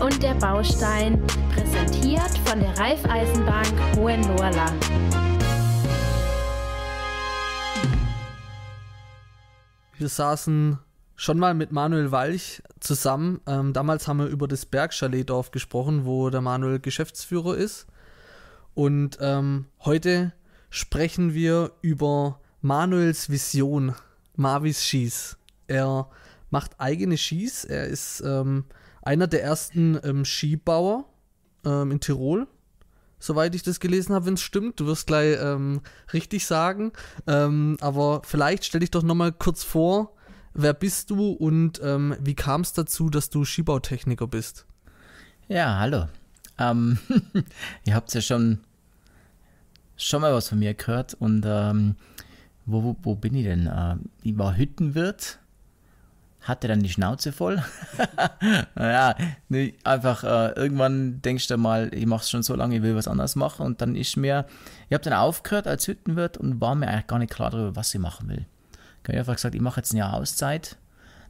und der Baustein, präsentiert von der Raiffeisenbank Hohenlohrland. Wir saßen schon mal mit Manuel Walch zusammen. Ähm, damals haben wir über das Bergchaletdorf gesprochen, wo der Manuel Geschäftsführer ist. Und ähm, heute sprechen wir über Manuels Vision, Mavis Schieß. Er macht eigene Schieß. Er ist ähm, einer der ersten ähm, Skibauer ähm, in Tirol, soweit ich das gelesen habe, wenn es stimmt. Du wirst gleich ähm, richtig sagen. Ähm, aber vielleicht stell dich doch nochmal kurz vor, wer bist du und ähm, wie kam es dazu, dass du Skibautechniker bist? Ja, hallo. Ähm, ihr habt ja schon, schon mal was von mir gehört und wo, wo, wo bin ich denn? Äh, ich war Hüttenwirt hatte dann die Schnauze voll. naja, nee, einfach äh, irgendwann denkst du mal, ich mache es schon so lange, ich will was anderes machen. Und dann ist mir, ich habe dann aufgehört als Hüttenwirt und war mir eigentlich gar nicht klar darüber, was ich machen will. Ich habe einfach gesagt, ich mache jetzt ein Jahr Auszeit.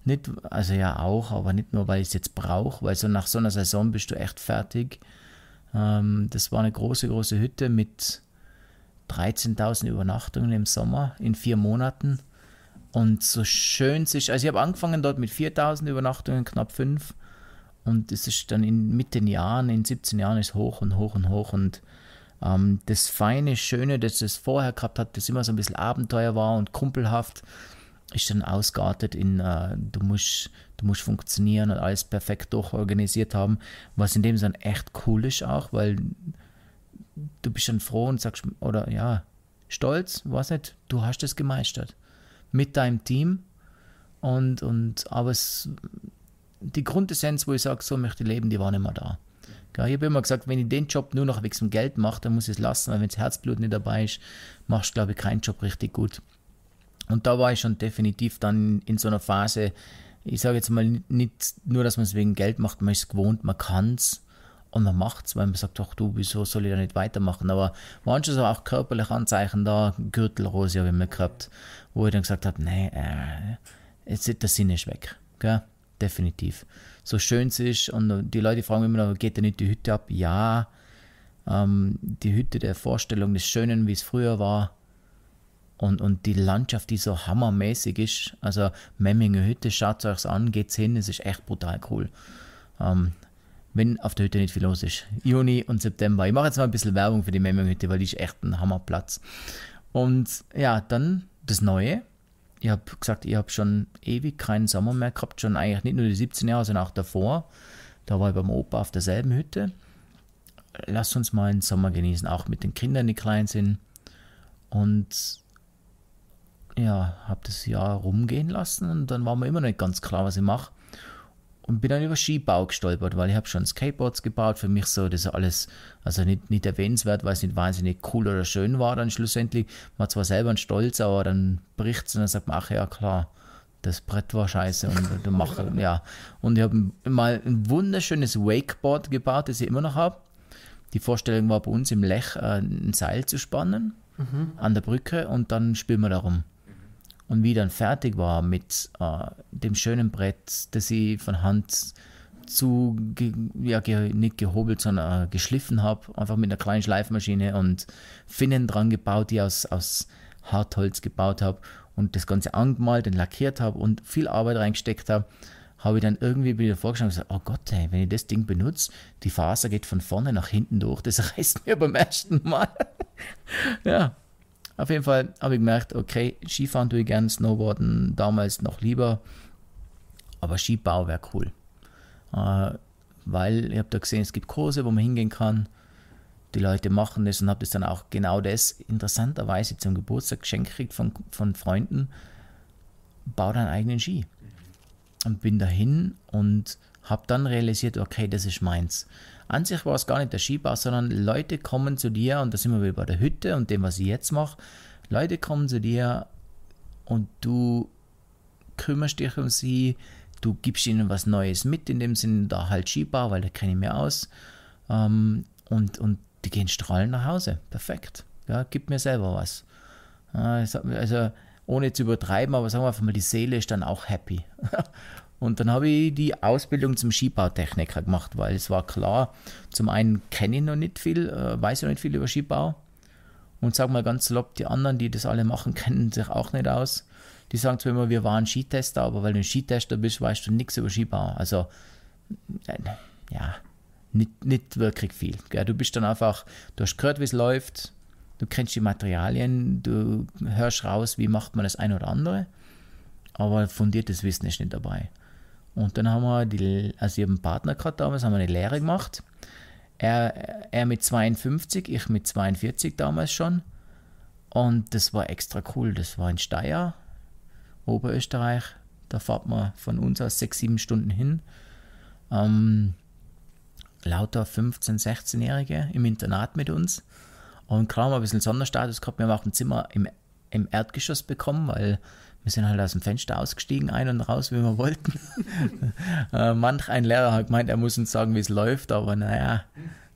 Nicht, also ja auch, aber nicht nur, weil ich es jetzt brauche, weil so nach so einer Saison bist du echt fertig. Ähm, das war eine große, große Hütte mit 13.000 Übernachtungen im Sommer in vier Monaten. Und so schön sich, also ich habe angefangen dort mit 4000 Übernachtungen, knapp 5. Und es ist dann in, mit den Jahren, in 17 Jahren ist hoch und hoch und hoch. Und ähm, das feine, schöne, das es vorher gehabt hat, das immer so ein bisschen Abenteuer war und kumpelhaft, ist dann ausgeartet in, äh, du, musst, du musst funktionieren und alles perfekt durchorganisiert haben. Was in dem Sinne echt cool ist auch, weil du bist dann froh und sagst, oder ja, stolz, weiß nicht, du hast es gemeistert mit deinem Team. Und, und, aber es, die Grundessenz, wo ich sage, so möchte ich leben, die war nicht mehr da. Ja, ich habe immer gesagt, wenn ich den Job nur noch wegen dem Geld mache, dann muss ich es lassen, weil wenn das Herzblut nicht dabei ist, machst du, glaube ich, keinen Job richtig gut. Und da war ich schon definitiv dann in so einer Phase, ich sage jetzt mal nicht nur, dass man es wegen Geld macht, man ist gewohnt, man kann es. Und man macht es, weil man sagt, ach du, wieso soll ich da nicht weitermachen? Aber manche sind auch körperliche Anzeichen da, Gürtelrose habe ich mir gehabt, wo ich dann gesagt habe, nee, äh, jetzt ist der Sinn ist weg. Gell? Definitiv. So schön es ist und die Leute fragen immer noch, geht da nicht die Hütte ab? Ja, ähm, die Hütte der Vorstellung des Schönen, wie es früher war, und, und die Landschaft, die so hammermäßig ist. Also Memminger Hütte, schaut euch an, geht's hin, es ist echt brutal cool. Ähm, wenn auf der Hütte nicht viel los ist. Juni und September. Ich mache jetzt mal ein bisschen Werbung für die Memming-Hütte, weil die ist echt ein Hammerplatz. Und ja, dann das Neue. Ich habe gesagt, ich habe schon ewig keinen Sommer mehr gehabt, schon eigentlich nicht nur die 17 Jahre, sondern auch davor. Da war ich beim Opa auf derselben Hütte. Lass uns mal einen Sommer genießen, auch mit den Kindern, die klein sind. Und ja, habe das Jahr rumgehen lassen und dann war mir immer noch nicht ganz klar, was ich mache und bin dann über Skibau gestolpert, weil ich habe schon Skateboards gebaut. Für mich so, das ist alles, also nicht, nicht erwähnenswert, weil es nicht wahnsinnig cool oder schön war dann schlussendlich. Man zwar selber ein Stolz, aber dann bricht es und dann sagt man, ach ja, klar, das Brett war scheiße und dann mache, ja. Und ich habe mal ein wunderschönes Wakeboard gebaut, das ich immer noch habe. Die Vorstellung war bei uns im Lech, äh, ein Seil zu spannen mhm. an der Brücke und dann spielen wir darum. Und wie ich dann fertig war mit äh, dem schönen Brett, das ich von Hand zu, ge, ja, ge, nicht gehobelt, sondern äh, geschliffen habe, einfach mit einer kleinen Schleifmaschine und Finnen dran gebaut, die aus, aus Hartholz gebaut habe und das Ganze angemalt und lackiert habe und viel Arbeit reingesteckt habe, habe ich dann irgendwie wieder vorgeschlagen und gesagt, oh Gott, ey, wenn ich das Ding benutze, die Faser geht von vorne nach hinten durch, das reißt mir beim ersten Mal. ja, auf jeden Fall habe ich gemerkt, okay, Skifahren tue ich gerne, Snowboarden damals noch lieber, aber Skibau wäre cool. Äh, weil ich habe da gesehen, es gibt Kurse, wo man hingehen kann. Die Leute machen das und habe das dann auch genau das interessanterweise zum Geburtstag geschenkt gekriegt von, von Freunden. Bau deinen eigenen Ski. Und bin dahin und habe dann realisiert, okay, das ist meins. An sich war es gar nicht der Skibau, sondern Leute kommen zu dir, und da sind wir wieder bei der Hütte und dem, was ich jetzt mache. Leute kommen zu dir und du kümmerst dich um sie, du gibst ihnen was Neues mit, in dem Sinne da halt Skibau, weil da kenne ich mir aus. Ähm, und, und die gehen strahlend nach Hause. Perfekt. Ja, gib mir selber was. Also, ohne zu übertreiben, aber sagen wir einfach mal, die Seele ist dann auch happy. Und dann habe ich die Ausbildung zum Skibautechniker gemacht, weil es war klar, zum einen kenne ich noch nicht viel, äh, weiß ich noch nicht viel über Skibau. Und sag mal ganz salopp, die anderen, die das alle machen, kennen sich auch nicht aus. Die sagen zwar immer, wir waren Skitester, aber weil du ein Skitester bist, weißt du nichts über Skibau. Also, äh, ja, nicht, nicht wirklich viel. Du bist dann einfach, du hast gehört, wie es läuft, du kennst die Materialien, du hörst raus, wie macht man das ein oder andere, aber fundiertes Wissen ist nicht dabei. Und dann haben wir, die, also ich habe einen Partner gehabt damals, haben wir eine Lehre gemacht. Er, er mit 52, ich mit 42 damals schon. Und das war extra cool. Das war in Steyr, Oberösterreich. Da fahrt man von uns aus sechs, sieben Stunden hin. Ähm, lauter 15-, 16-Jährige im Internat mit uns. Und klar, haben wir ein bisschen Sonderstatus gehabt. Wir haben auch ein Zimmer im, im Erdgeschoss bekommen, weil wir sind halt aus dem Fenster ausgestiegen, ein und raus, wie wir wollten. Äh, manch ein Lehrer hat gemeint, er muss uns sagen, wie es läuft, aber naja,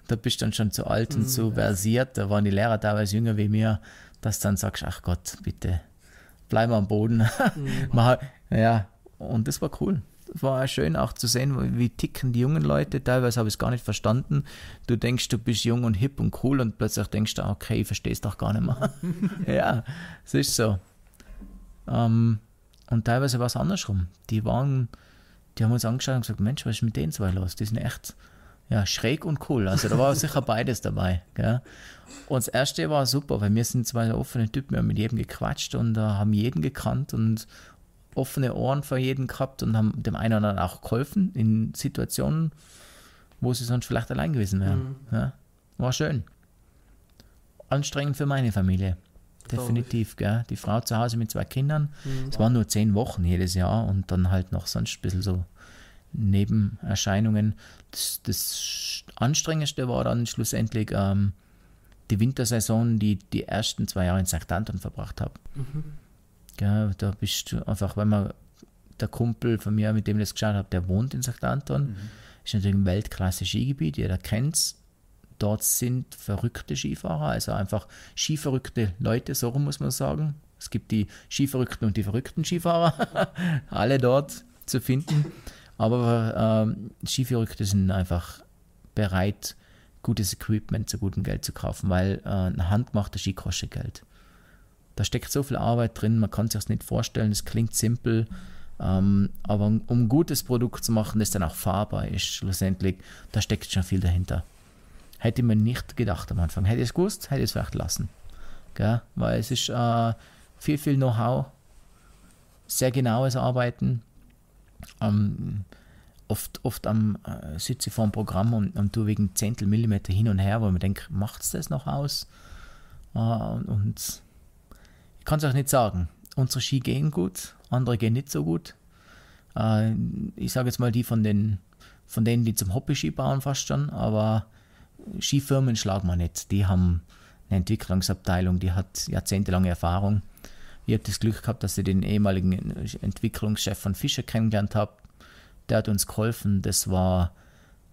da bist du dann schon zu alt und mhm. zu versiert. Da waren die Lehrer teilweise jünger wie mir, dass du dann sagst, ach Gott, bitte, bleib mal am Boden. mhm. ja, und das war cool war schön auch zu sehen, wie ticken die jungen Leute. Teilweise habe ich es gar nicht verstanden. Du denkst, du bist jung und hip und cool und plötzlich denkst du, okay, ich verstehe es doch gar nicht mehr. ja, es ist so. Ähm, und teilweise war es andersrum. Die waren, die haben uns angeschaut und gesagt, Mensch, was ist mit denen zwei los? Die sind echt ja, schräg und cool. Also da war sicher beides dabei. Gell? Und das erste war super, weil wir sind zwei offene Typen, wir haben mit jedem gequatscht und uh, haben jeden gekannt und offene Ohren für jeden gehabt und haben dem einen oder anderen auch geholfen in Situationen, wo sie sonst vielleicht allein gewesen wären. Mhm. Ja? War schön. Anstrengend für meine Familie definitiv. Gell? Die Frau zu Hause mit zwei Kindern. Mhm. Es waren nur zehn Wochen jedes Jahr und dann halt noch sonst ein bisschen so Nebenerscheinungen. Das, das Anstrengendste war dann schlussendlich ähm, die Wintersaison, die die ersten zwei Jahre in St. Anton verbracht habe. Mhm. Da bist du einfach, wenn man der Kumpel von mir, mit dem ich das geschaut habe, der wohnt in St. Anton. Mhm. Ist natürlich ein Weltklasse-Skigebiet, jeder kennt es dort sind verrückte Skifahrer, also einfach skiverrückte Leute, so muss man sagen. Es gibt die skiverrückten und die verrückten Skifahrer, alle dort zu finden. Aber äh, Skiverrückte sind einfach bereit, gutes Equipment zu gutem Geld zu kaufen, weil äh, ein handgemachter Ski kostet Geld. Da steckt so viel Arbeit drin, man kann es sich nicht vorstellen, es klingt simpel, ähm, aber um, ein gutes Produkt zu machen, das dann auch fahrbar ist, schlussendlich, da steckt schon viel dahinter. Hätte man nicht gedacht am Anfang. Hätte es gewusst, hätte es vielleicht lassen. Gell? Weil es ist äh, viel, viel Know-how, sehr genaues Arbeiten. Ähm, oft, oft am äh, sitze vor dem Programm und, und tue wegen Zehntel Millimeter hin und her, wo man denkt, macht es das noch aus? Äh, und, und ich kann es euch nicht sagen. Unsere Ski gehen gut, andere gehen nicht so gut. Äh, ich sage jetzt mal die von den von denen, die zum Hobby-Ski bauen fast schon, aber Skifirmen schlagen wir nicht. Die haben eine Entwicklungsabteilung, die hat jahrzehntelange Erfahrung. Ich habe das Glück gehabt, dass ich den ehemaligen Entwicklungschef von Fischer kennengelernt habe. Der hat uns geholfen. Das war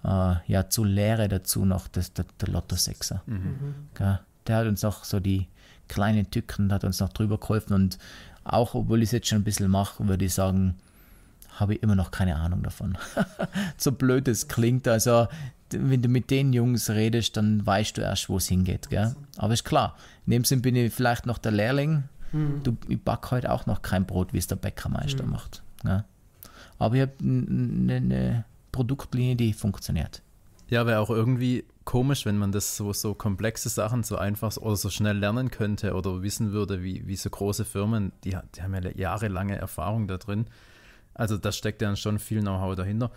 äh, ja zur Lehre dazu noch das, der, der Lotto-Sechser. Mhm. Ja, mhm. der hat uns noch so die kleinen Tücken, hat uns noch drüber geholfen. Und auch obwohl ich es jetzt schon ein bisschen mache, würde ich sagen, habe ich immer noch keine Ahnung davon. so blöd es klingt. Also wenn du mit den Jungs redest, dann weißt du erst, wo es hingeht. Gell? Aber ist klar, in dem Sinn bin ich vielleicht noch der Lehrling. Mhm. Du, ich backe heute halt auch noch kein Brot, wie es der Bäckermeister mhm. macht. Gell? Aber ich habe eine ne Produktlinie, die funktioniert. Ja, wäre auch irgendwie komisch, wenn man das so, so komplexe Sachen so einfach oder so schnell lernen könnte oder wissen würde, wie, wie so große Firmen, die, die haben ja jahrelange Erfahrung da drin. Also da steckt ja schon viel Know-how dahinter.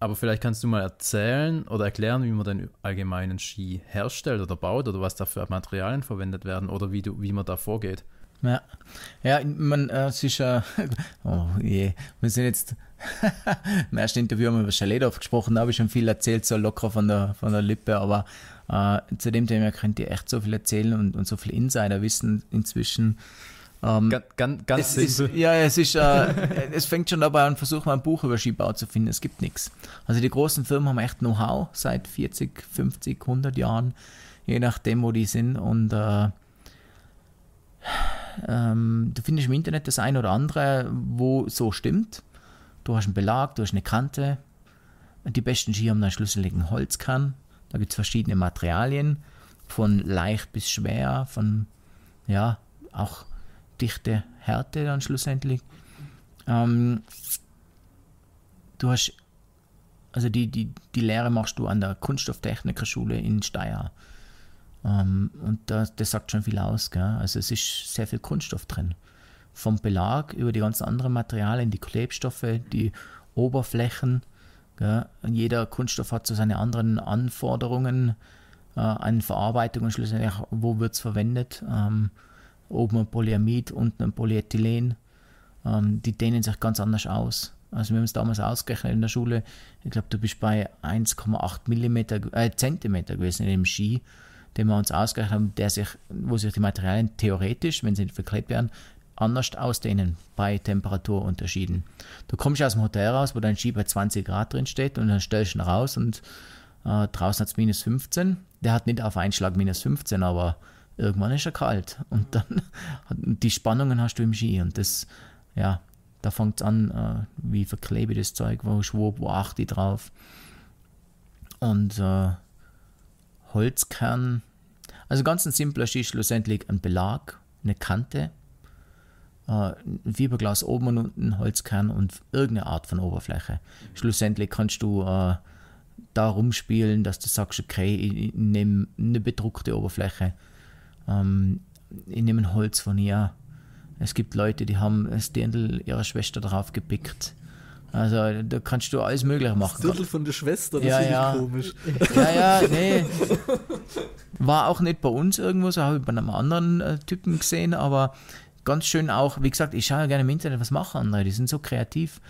Aber vielleicht kannst du mal erzählen oder erklären, wie man den allgemeinen Ski herstellt oder baut oder was da für Materialien verwendet werden oder wie, du, wie man da vorgeht. Ja, ja man, äh, es ist äh, oh je, wir sind jetzt im ersten Interview haben wir über Schaledow gesprochen, da habe ich schon viel erzählt, so locker von der, von der Lippe, aber äh, zu dem Thema könnt ihr echt so viel erzählen und, und so viel Insiderwissen inzwischen ähm, ganz, ganz, ganz ist, ja, es ist, äh, es fängt schon dabei an, versucht mal ein Buch über Skibau zu finden. Es gibt nichts. Also die großen Firmen haben echt Know-how seit 40, 50, 100 Jahren, je nachdem, wo die sind. Und äh, ähm, du findest im Internet das eine oder andere, wo so stimmt. Du hast einen Belag, du hast eine Kante. Die besten Ski haben einen schlüsseligen Holzkern. Da gibt es verschiedene Materialien, von leicht bis schwer, von ja, auch dichte Härte dann schlussendlich. Ähm, du hast, also die, die, die Lehre machst du an der Kunststofftechnikerschule in Steyr. Ähm, und das, das sagt schon viel aus. Gell? Also es ist sehr viel Kunststoff drin. Vom Belag über die ganzen anderen Materialien, die Klebstoffe, die Oberflächen. Gell? Jeder Kunststoff hat so seine anderen Anforderungen äh, an Verarbeitung und schlussendlich, wo wird es verwendet. Ähm, oben ein Polyamid, unten ein Polyethylen, ähm, die dehnen sich ganz anders aus. Also wir haben es damals ausgerechnet in der Schule, ich glaube, du bist bei 1,8 mm, äh, Zentimeter gewesen in dem Ski, den wir uns ausgerechnet haben, der sich, wo sich die Materialien theoretisch, wenn sie nicht verklebt werden, anders ausdehnen bei Temperaturunterschieden. Du kommst aus dem Hotel raus, wo dein Ski bei 20 Grad drin steht und dann stellst du ihn raus und äh, draußen hat es minus 15. Der hat nicht auf Einschlag minus 15, aber irgendwann ist er kalt. Und dann die Spannungen hast du im Ski. Und das, ja, da fängt es an, äh, wie verklebe ich das Zeug, wo schwob, wo achte ich drauf. Und äh, Holzkern. Also ganz ein simpler Ski schlussendlich ein Belag, eine Kante, äh, Fiberglas oben und unten, Holzkern und irgendeine Art von Oberfläche. Schlussendlich kannst du äh, da rumspielen, dass du sagst, okay, ich nehme eine bedruckte Oberfläche, ähm, ich nehme Holz von ihr. Es gibt Leute, die haben das Dirndl ihrer Schwester drauf gepickt. Also da kannst du alles Mögliche machen. Das Dirndl von der Schwester, das ja, finde ja. ich komisch. Ja, ja, nee. War auch nicht bei uns irgendwo, so habe ich bei einem anderen äh, Typen gesehen, aber ganz schön auch, wie gesagt, ich schaue ja gerne im Internet, was machen andere, die sind so kreativ.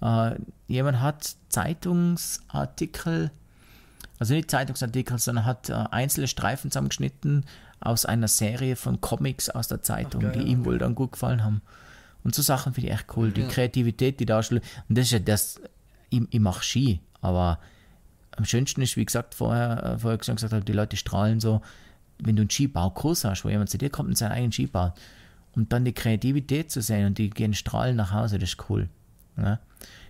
Äh, jemand hat Zeitungsartikel, also nicht Zeitungsartikel, sondern hat äh, einzelne Streifen zusammengeschnitten aus einer Serie von Comics aus der Zeitung, Ach, geil, die ihm wohl dann gut gefallen haben. Und so Sachen finde ich echt cool. Die ja. Kreativität, die Darstellung. Und das ist ja das, ich, ich mache Ski, aber am schönsten ist, wie gesagt, vorher, äh, vorher gesagt habe, die Leute strahlen so, wenn du einen Skibaukurs hast, wo jemand zu dir kommt und seinen eigenen Ski baut. Und dann die Kreativität zu sehen und die gehen strahlen nach Hause, das ist cool. Ne?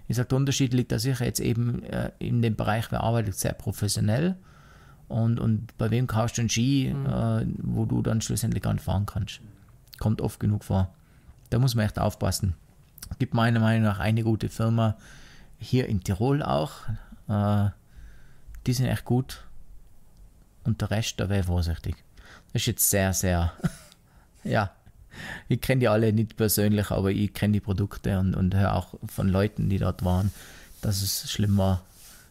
Ich sage, der Unterschied liegt da sicher jetzt eben äh, in dem Bereich, wer arbeitet sehr professionell und, und bei wem kaufst du einen Ski, mhm. äh, wo du dann schlussendlich gar nicht fahren kannst. Kommt oft genug vor. Da muss man echt aufpassen. Es gibt meiner Meinung nach eine gute Firma hier in Tirol auch. Äh, die sind echt gut. Und der Rest, da wäre vorsichtig. Das ist jetzt sehr, sehr. ja. Ich kenne die alle nicht persönlich, aber ich kenne die Produkte und, und höre auch von Leuten, die dort waren, dass es schlimm war.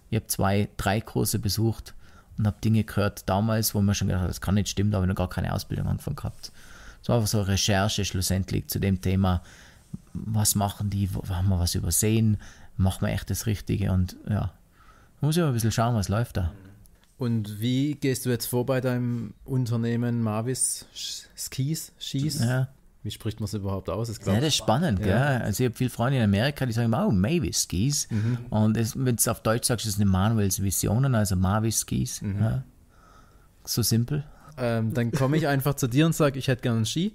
Ich habe zwei, drei Kurse besucht und habe Dinge gehört damals, wo man schon gedacht hat, das kann nicht stimmen, da habe ich noch gar keine Ausbildung angefangen gehabt. Es war einfach so eine Recherche schlussendlich zu dem Thema, was machen die, haben wir was übersehen, machen wir echt das Richtige und ja, muss ich ja ein bisschen schauen, was läuft da. Und wie gehst du jetzt vor bei deinem Unternehmen Mavis Skis? Skis? Ja wie spricht man es überhaupt aus? Das, ja, das ist spannend, ja. Gell? Also ich habe viele Freunde in Amerika, die sagen, oh, Mavis Skis. Mhm. Und wenn du es auf Deutsch sagst, ist es eine Manuels Visionen, also Mavis Skis. Mhm. Ja. So simpel. Ähm, dann komme ich einfach zu dir und sage, ich hätte gerne einen Ski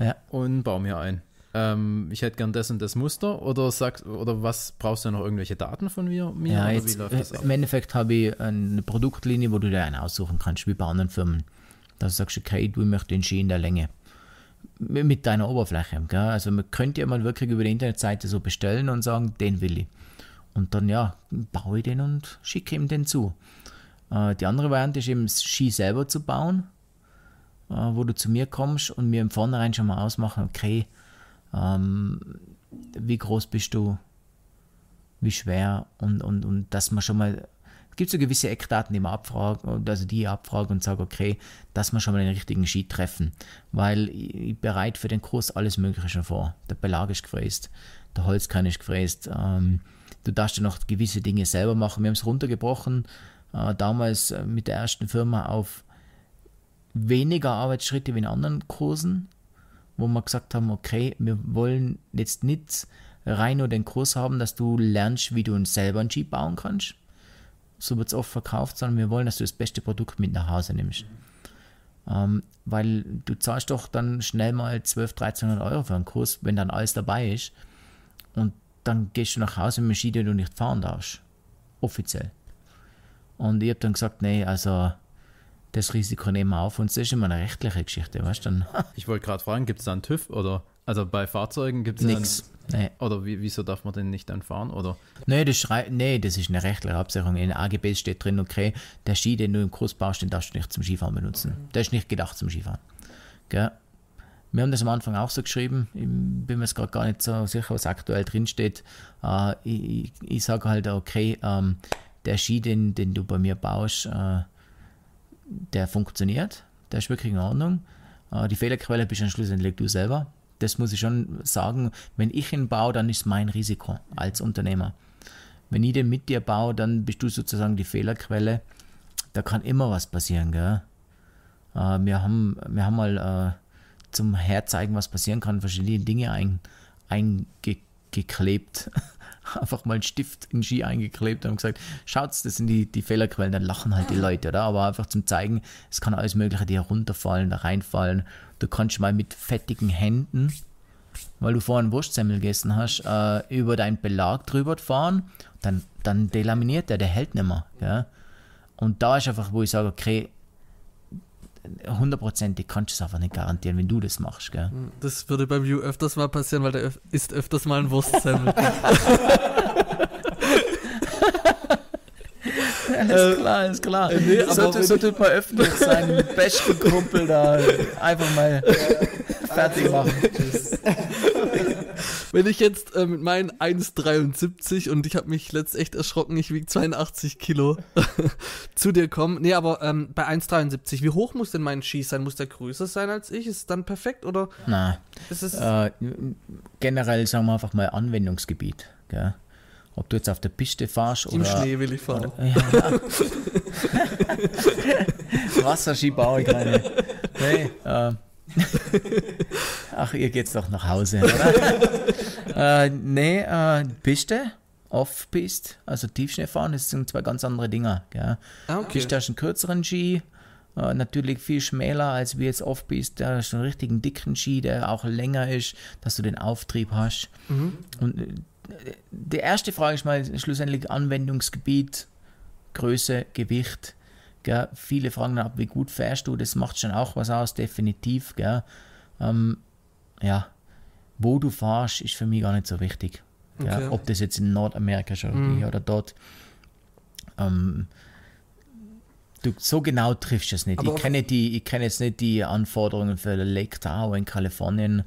ja. und baue mir einen. Ähm, ich hätte gern das und das Muster oder sagst oder was brauchst du noch irgendwelche Daten von mir? mir ja, jetzt, äh, Im Endeffekt habe ich eine Produktlinie, wo du dir einen aussuchen kannst, wie bei anderen Firmen. Da sagst du, okay, du möchtest den Ski in der Länge mit deiner Oberfläche. Gell? Also man könnte ja mal wirklich über die Internetseite so bestellen und sagen, den will ich. Und dann ja, baue ich den und schicke ihm den zu. Äh, die andere Variante ist eben, das Ski selber zu bauen, äh, wo du zu mir kommst und mir im Vornherein schon mal ausmachen, okay, ähm, wie groß bist du, wie schwer und, und, und dass man schon mal es gibt so gewisse Eckdaten, die man abfragt, also die ich abfrage und sage, okay, dass wir schon mal den richtigen Ski treffen, weil ich bereite für den Kurs alles Mögliche schon vor. Der Belag ist gefräst, der Holzkern ist gefräst, ähm, du darfst ja noch gewisse Dinge selber machen. Wir haben es runtergebrochen, äh, damals äh, mit der ersten Firma auf weniger Arbeitsschritte wie in anderen Kursen, wo wir gesagt haben, okay, wir wollen jetzt nicht rein nur den Kurs haben, dass du lernst, wie du selber einen Ski bauen kannst, so wird es oft verkauft, sondern wir wollen, dass du das beste Produkt mit nach Hause nimmst. Ähm, weil du zahlst doch dann schnell mal 12, 1300 Euro für einen Kurs, wenn dann alles dabei ist. Und dann gehst du nach Hause mit Maschine, die du nicht fahren darfst. Offiziell. Und ich habe dann gesagt, nee, also das Risiko nehmen wir auf. Und das ist immer eine rechtliche Geschichte, weißt du? ich wollte gerade fragen, gibt es da einen TÜV oder? Also bei Fahrzeugen gibt es nichts. Nee. Oder wieso darf man den nicht dann fahren? Oder? Nee, das, nee, das ist eine rechtliche Absicherung. In den AGB steht drin, okay, der Ski, den du im Kurs baust, den darfst du nicht zum Skifahren benutzen. Okay. Mhm. Der ist nicht gedacht zum Skifahren. Gell? Wir haben das am Anfang auch so geschrieben. Ich bin mir jetzt gerade gar nicht so sicher, was aktuell drinsteht. Äh, ich, ich sage halt, okay, ähm, der Ski, den, den du bei mir baust, äh, der funktioniert. Der ist wirklich in Ordnung. Äh, die Fehlerquelle bist dann schlussendlich du selber das muss ich schon sagen, wenn ich ihn baue, dann ist mein Risiko als Unternehmer. Wenn ich den mit dir baue, dann bist du sozusagen die Fehlerquelle. Da kann immer was passieren, gell? Äh, wir, haben, wir haben mal äh, zum Herzeigen, was passieren kann, verschiedene Dinge ein, eingeklebt. einfach mal einen Stift in den Ski eingeklebt und gesagt, schaut's, das sind die, die Fehlerquellen, dann lachen halt die Leute, oder? Aber einfach zum Zeigen, es kann alles Mögliche dir runterfallen, da reinfallen. Du kannst mal mit fettigen Händen, weil du vorhin Wurstsemmel gegessen hast, äh, über deinen Belag drüber fahren, dann, dann delaminiert der, der hält nicht mehr. Gell? Und da ist einfach, wo ich sage, okay, hundertprozentig kannst du es einfach nicht garantieren, wenn du das machst, gell? Hm, das würde beim View öfters mal passieren, weil der öf isst öfters mal ein Wurstsemmel. alles äh, klar, alles klar. Äh, nee, sollte, sollte paar öffnen, sein, besten Kumpel da einfach mal fertig also machen. Tschüss. Wenn ich jetzt äh, mit meinen 1,73 und ich habe mich letzt echt erschrocken, ich wiege 82 Kilo, zu dir komme. Nee, aber ähm, bei 1,73, wie hoch muss denn mein Ski sein? Muss der größer sein als ich? Ist es dann perfekt oder? Na, ist es äh, generell sagen wir einfach mal Anwendungsgebiet. Gell? Ob du jetzt auf der Piste fahrst Im oder. Im Schnee will ich fahren. Oder, ja. Wasserski baue ich keine. Nee, äh, Ach, ihr geht's doch nach Hause, oder? äh, nee, äh, Piste, Off-Piste, also Tiefschneefahren, das sind zwei ganz andere Dinger. Gell? Ah, okay. Piste hast einen kürzeren Ski, äh, natürlich viel schmäler als wie jetzt Off-Piste, da hast du einen richtigen dicken Ski, der auch länger ist, dass du den Auftrieb hast. Mhm. Und äh, die erste Frage ist mal schlussendlich Anwendungsgebiet, Größe, Gewicht Gell? Viele fragen ab, wie gut fährst du? Das macht schon auch was aus, definitiv. Gell? Ähm, ja, wo du fährst, ist für mich gar nicht so wichtig. Okay. Ob das jetzt in Nordamerika schon mhm. oder dort. Ähm, Du, so genau triffst du es nicht. Aber ich kenne, die, ich kenne jetzt nicht die Anforderungen für Lake Tahoe in Kalifornien.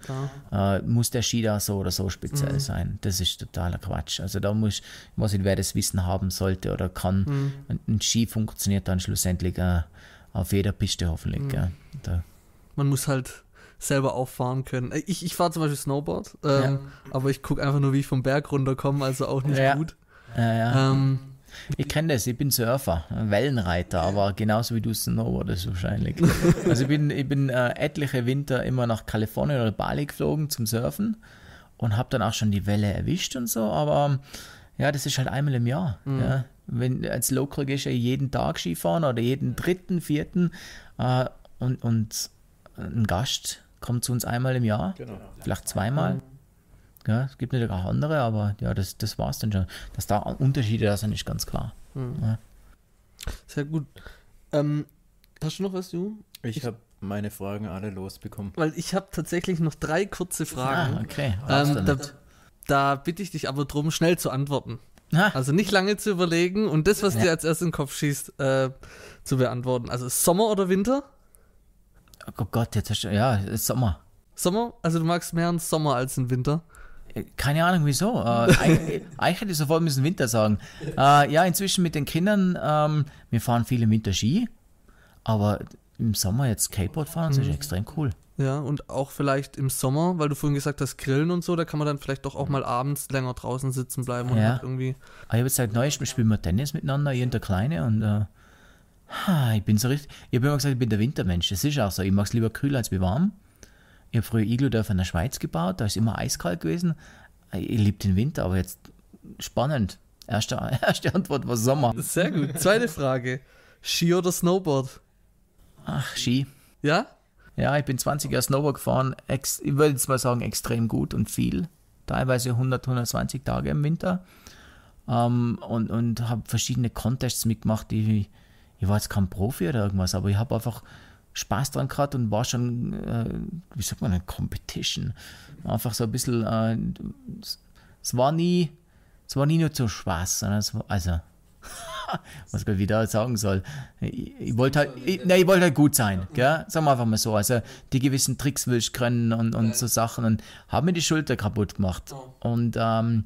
Ja. Äh, muss der Ski da so oder so speziell mhm. sein? Das ist totaler Quatsch. Also da muss, ich weiß nicht, wer das Wissen haben sollte oder kann. Mhm. Ein, ein, Ski funktioniert dann schlussendlich äh, auf jeder Piste hoffentlich. Mhm. Man muss halt selber auffahren können. Äh, ich, ich fahre zum Beispiel Snowboard, ähm, ja. aber ich gucke einfach nur, wie ich vom Berg runterkomme, also auch nicht ja. gut. Ja, ja. Ähm, ich kenne das, ich bin Surfer, Wellenreiter, aber genauso wie du Snowboardest wahrscheinlich. Also ich bin, ich bin äh, etliche Winter immer nach Kalifornien oder Bali geflogen zum Surfen und habe dann auch schon die Welle erwischt und so, aber ja, das ist halt einmal im Jahr. Mhm. Ja. Wenn als Local gehst du jeden Tag Skifahren oder jeden dritten, vierten äh, und, und ein Gast kommt zu uns einmal im Jahr, genau. vielleicht zweimal. Mhm. Ja, es gibt natürlich auch andere, aber ja, das, das war es dann schon. Dass da Unterschiede da sind, ist ganz klar. Hm. Ja. Sehr gut. Ähm, hast du noch was, Ju? Ich, ich habe meine Fragen alle losbekommen. Weil ich habe tatsächlich noch drei kurze Fragen. Ah, okay. Ähm, da, da, bitte ich dich aber drum, schnell zu antworten. Ah. Also nicht lange zu überlegen und das, was ja. dir als erstes in den Kopf schießt, äh, zu beantworten. Also Sommer oder Winter? Oh Gott, jetzt hast du, ja, Sommer. Sommer? Also du magst mehr einen Sommer als einen Winter? Keine Ahnung wieso. Äh, eigentlich, eigentlich hätte ich sofort müssen Winter sagen. Äh, ja, inzwischen mit den Kindern, ähm, wir fahren viel im Winter Ski, aber im Sommer jetzt Skateboard fahren, das ist mhm. extrem cool. Ja, und auch vielleicht im Sommer, weil du vorhin gesagt hast, Grillen und so, da kann man dann vielleicht doch auch mal abends länger draußen sitzen bleiben und ja. Halt irgendwie. Aber ah, ich habe jetzt seit halt neuestem spielen wir Tennis miteinander, ihr und der Kleine und äh, ich bin so richtig. Ich habe immer gesagt, ich bin der Wintermensch. Das ist auch so. Ich mag es lieber kühl als wie warm. Ich habe früher Igludörfer in der Schweiz gebaut, da ist immer eiskalt gewesen. Äh, ich liebe den Winter, aber jetzt spannend. Erste, erste Antwort war Sommer. Sehr gut. Zweite Frage. Ski oder Snowboard? Ach, Ski. Ja? Ja, ich bin 20 Jahre Snowboard gefahren. Ex ich würde jetzt mal sagen, extrem gut und viel. Teilweise 100, 120 Tage im Winter. Um, ähm, und und habe verschiedene Contests mitgemacht. Ich, ich war jetzt kein Profi oder irgendwas, aber ich habe einfach Spaß dran gehabt und war schon, äh, wie sagt man, eine Competition. Einfach so ein bisschen, äh, es war nie, es war nie nur zum Spaß, sondern es war, also, was ich wieder sagen soll. Ich, ich wollte halt, ich, ne, ich wollte halt gut sein, gell? sagen wir einfach mal so. Also die gewissen Tricks will ich können und, und ja. so Sachen und habe mir die Schulter kaputt gemacht. Und ähm,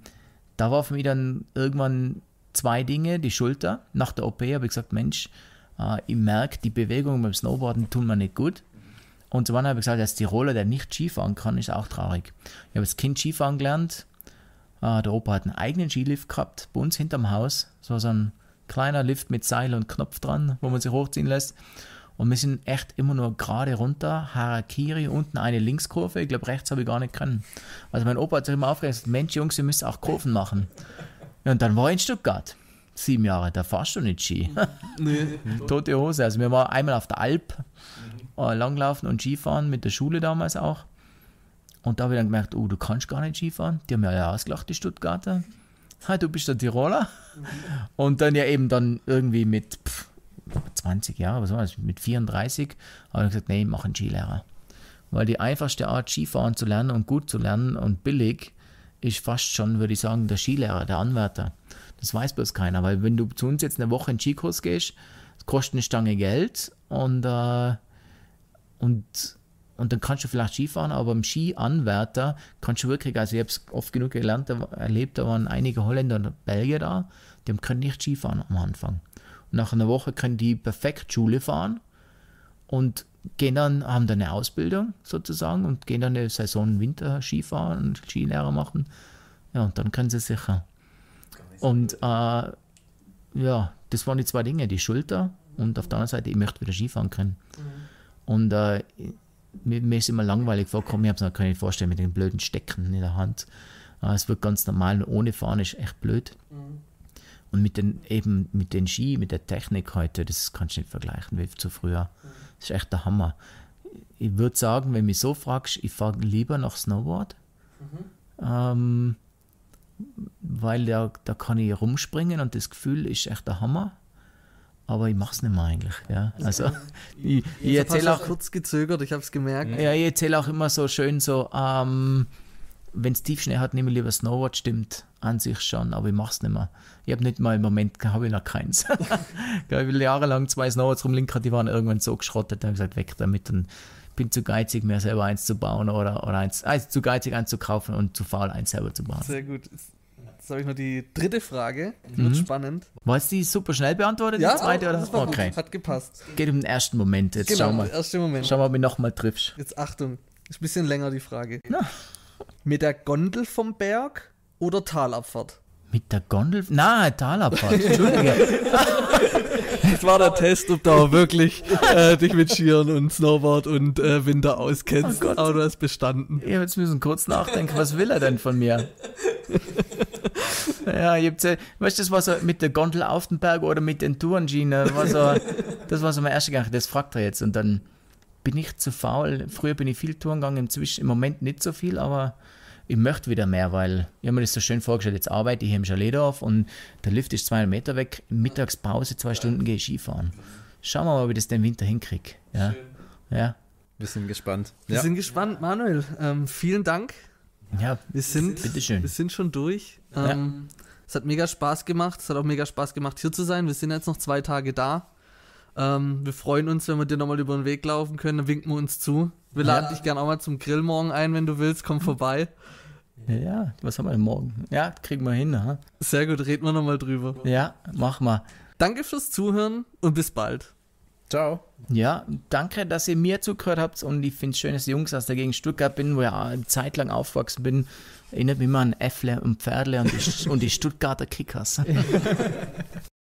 da war für mich dann irgendwann zwei Dinge, die Schulter. Nach der OP habe ich gesagt, Mensch, äh, ich merke, die Bewegungen beim Snowboarden tun mir nicht gut. Und zum anderen habe ich gesagt, als Tiroler, der nicht Skifahren kann, ist auch traurig. Ich habe als Kind Skifahren gelernt. Äh, der Opa hat einen eigenen Skilift gehabt, bei uns hinterm Haus. So, so ein kleiner Lift mit Seil und Knopf dran, wo man sich hochziehen lässt. Und wir sind echt immer nur gerade runter, Harakiri, unten eine Linkskurve. Ich glaube, rechts habe ich gar nicht können. Also mein Opa hat sich immer aufgeregt, Mensch Jungs, ihr müsst auch Kurven machen. Und dann war ich in Stuttgart sieben Jahre, da fahrst du nicht Ski. Mhm. Tote Hose. Also wir waren einmal auf der Alp, mhm. äh, langlaufen und Skifahren mit der Schule damals auch. Und da habe ich dann gemerkt, oh, du kannst gar nicht Skifahren. Die haben ja ausgelacht, die Stuttgarter. Hey, du bist der Tiroler. Mhm. Und dann ja eben dann irgendwie mit pff, 20 Jahren, was war das, mit 34, habe ich gesagt, nee, ich mache einen Skilehrer. Weil die einfachste Art, Skifahren zu lernen und gut zu lernen und billig, ist fast schon, würde ich sagen, der Skilehrer, der Anwärter. Das weiß bloß keiner, weil wenn du zu uns jetzt eine Woche in Skikurs gehst, das kostet eine Stange Geld und, äh, und, und dann kannst du vielleicht Skifahren, aber im Skianwärter kannst du wirklich, also ich habe es oft genug gelernt, erlebt, da waren einige Holländer und Belgier da, die können nicht Skifahren am Anfang. Und nach einer Woche können die perfekt Schule fahren und gehen dann, haben dann eine Ausbildung sozusagen und gehen dann eine Saison Winter Skifahren und Skilehrer machen. Ja, und dann können sie sicher. Äh, und äh, ja, das waren die zwei Dinge, die Schulter und auf der anderen Seite, ich möchte wieder Skifahren können. Mhm. Und äh, mir, mir, ist immer langweilig vorgekommen, ich habe es mir nicht vorstellen mit den blöden Stecken in der Hand. Äh, es wird ganz normal, ohne Fahren ist echt blöd. Mhm. Und mit den, eben mit den Ski, mit der Technik heute, das kannst du nicht vergleichen wie zu früher. Das ist echt der Hammer. Ich würde sagen, wenn du mich so fragst, ich fahre lieber nach Snowboard, mhm. ähm, weil da, da kann ich rumspringen und das Gefühl ist echt der Hammer aber ich mach's nicht mehr eigentlich. Ja. Also, also ich, ich erzähle auch kurz gezögert, ich habe es gemerkt. Ja, ich erzähle auch immer so schön so, ähm, wenn es Tiefschnee hat, nehme ich lieber Snowboard, stimmt an sich schon, aber ich mache es nicht mehr. Ich habe nicht mal im Moment, habe ich noch keins. ich habe jahrelang zwei Snowboards rumlinkern, die waren irgendwann so geschrottet, dann habe ich gesagt, weg damit. Und bin zu geizig, mir selber eins zu bauen oder, oder eins, also zu geizig eins zu kaufen und zu faul eins selber zu bauen. Sehr gut. Jetzt habe ich noch die dritte Frage, die mhm. wird spannend. War es die super schnell beantwortet, ja, die zweite? Oder? Das war okay. Gut. hat gepasst. Geht um den ersten Moment, jetzt genau, wir mal. Erste Moment. Schau mal, ob ich nochmal triffst. Jetzt Achtung, ist ein bisschen länger die Frage. Na. Mit der Gondel vom Berg oder Talabfahrt? Mit der Gondel? Nein, Talabfahrt. Entschuldige. das war der Test, ob du auch wirklich äh, dich mit Skiern und Snowboard und äh, Winter auskennst. Oh Aber du hast bestanden. Ich jetzt müssen kurz nachdenken, was will er denn von mir? ja, ich hab's, weißt du, das war so mit der Gondel auf den Berg oder mit den Tourenschienen. so, das war so mein erster Gedanke, das fragt er jetzt. Und dann bin ich zu faul. Früher bin ich viel Touren gegangen, inzwischen im Moment nicht so viel, aber ich möchte wieder mehr, weil ich habe mir das so schön vorgestellt, jetzt arbeite ich hier im Chaletdorf und der Lift ist 200 Meter weg, Mittagspause, zwei Stunden gehe ich Skifahren. Schauen wir mal, ob ich das den Winter hinkriege. Ja. ja. Wir sind gespannt. Wir ja. sind gespannt, Manuel. Ähm, vielen Dank. Ja, wir sind, bitteschön. Wir sind schon durch. Ähm, ja. Es hat mega Spaß gemacht. Es hat auch mega Spaß gemacht, hier zu sein. Wir sind jetzt noch zwei Tage da. Ähm, wir freuen uns, wenn wir dir nochmal über den Weg laufen können. Dann winken wir uns zu. Wir ja. laden dich gerne auch mal zum Grill morgen ein, wenn du willst. Komm vorbei. Ja, was haben wir denn morgen? Ja, kriegen wir hin. Ha? Sehr gut, reden wir nochmal drüber. Ja, mach mal. Danke fürs Zuhören und bis bald. Ciao. Ja, danke, dass ihr mir zugehört habt und ich finde es schön, dass die Jungs aus der Gegend Stuttgart bin, wo ich eine Zeit lang aufgewachsen bin. Erinnert mich immer an Äffle und Pferdle und die, und die Stuttgarter Kickers.